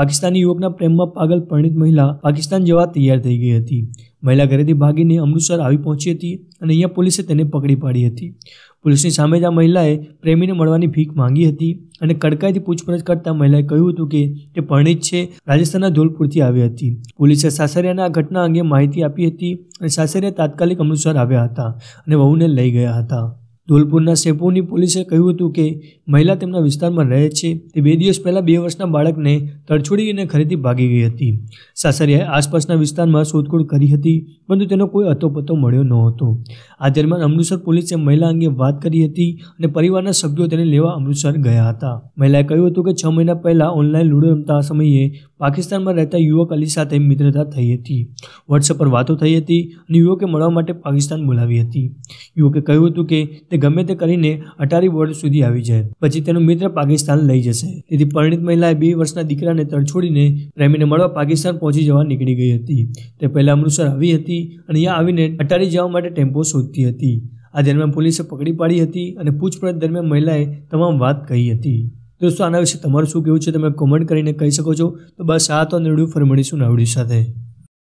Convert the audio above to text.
પાકિસ્તાની યુવકના પ્રેમમાં પાગલ પરિણીત મહિલા પાકિસ્તાન જવા તૈયાર થઈ ગઈ હતી મહિલા ઘરેથી ભાગીને અમૃતસર આવી પહોંચી હતી અને અહીંયા પોલીસે તેને પકડી પાડી હતી પોલીસની સામે જ આ મહિલાએ પ્રેમીને મળવાની ભીખ માંગી હતી અને કડકાઈથી પૂછપરછ કરતા મહિલાએ કહ્યું હતું કે તે પરણિત છે રાજસ્થાનના ધોલપુરથી આવી હતી પોલીસે સાસરિયાના આ ઘટના અંગે માહિતી આપી હતી અને સાસરિયા તાત્કાલિક અમૃતસર આવ્યા હતા અને વહુને લઈ ગયા હતા ધોલપુરના સેપોની પોલીસે કહ્યું હતું કે મહિલા તેમના વિસ્તારમાં રહે છે તે બે દિવસ પહેલાં બે વર્ષના બાળકને તડછોડી અને ખરીદી ભાગી ગઈ હતી સાસરિયાએ આસપાસના વિસ્તારમાં શોધખોળ કરી હતી પરંતુ તેનો કોઈ અતોપતો મળ્યો ન હતો આ દરમિયાન અમૃતસર પોલીસે મહિલા અંગે વાત કરી હતી અને પરિવારના સભ્યો તેને લેવા અમૃતસર ગયા હતા મહિલાએ કહ્યું હતું કે છ મહિના પહેલાં ઓનલાઈન લૂડો રમતા સમયે પાકિસ્તાનમાં રહેતા યુવક અલી સાથે મિત્રતા થઈ હતી વોટ્સએપ પર વાતો થઈ હતી અને યુવકે મળવા માટે પાકિસ્તાન બોલાવી હતી યુવકે કહ્યું હતું કે તે તે ગમે તે કરીને અટારી બોર્ડર સુધી આવી જાય પછી તેનો મિત્ર પાકિસ્તાન લઈ જશે તેથી પરિણિત મહિલાએ બે વર્ષના દીકરાને તરછોડીને પ્રેમીને મળવા પાકિસ્તાન પહોંચી જવા નીકળી ગઈ હતી તે પહેલાં અમૃતસર આવી હતી અને અહીંયા આવીને અટારી જવા માટે ટેમ્પો શોધતી હતી આ દરમિયાન પોલીસે પકડી પાડી હતી અને પૂછપરછ દરમિયાન મહિલાએ તમામ વાત કહી હતી દોસ્તો આના વિશે તમારું શું કહેવું છે તમે કોમેન્ટ કરીને કહી શકો છો તો બસ આ તો નિવડ્યું ફરી મળીશું નાવડી સાથે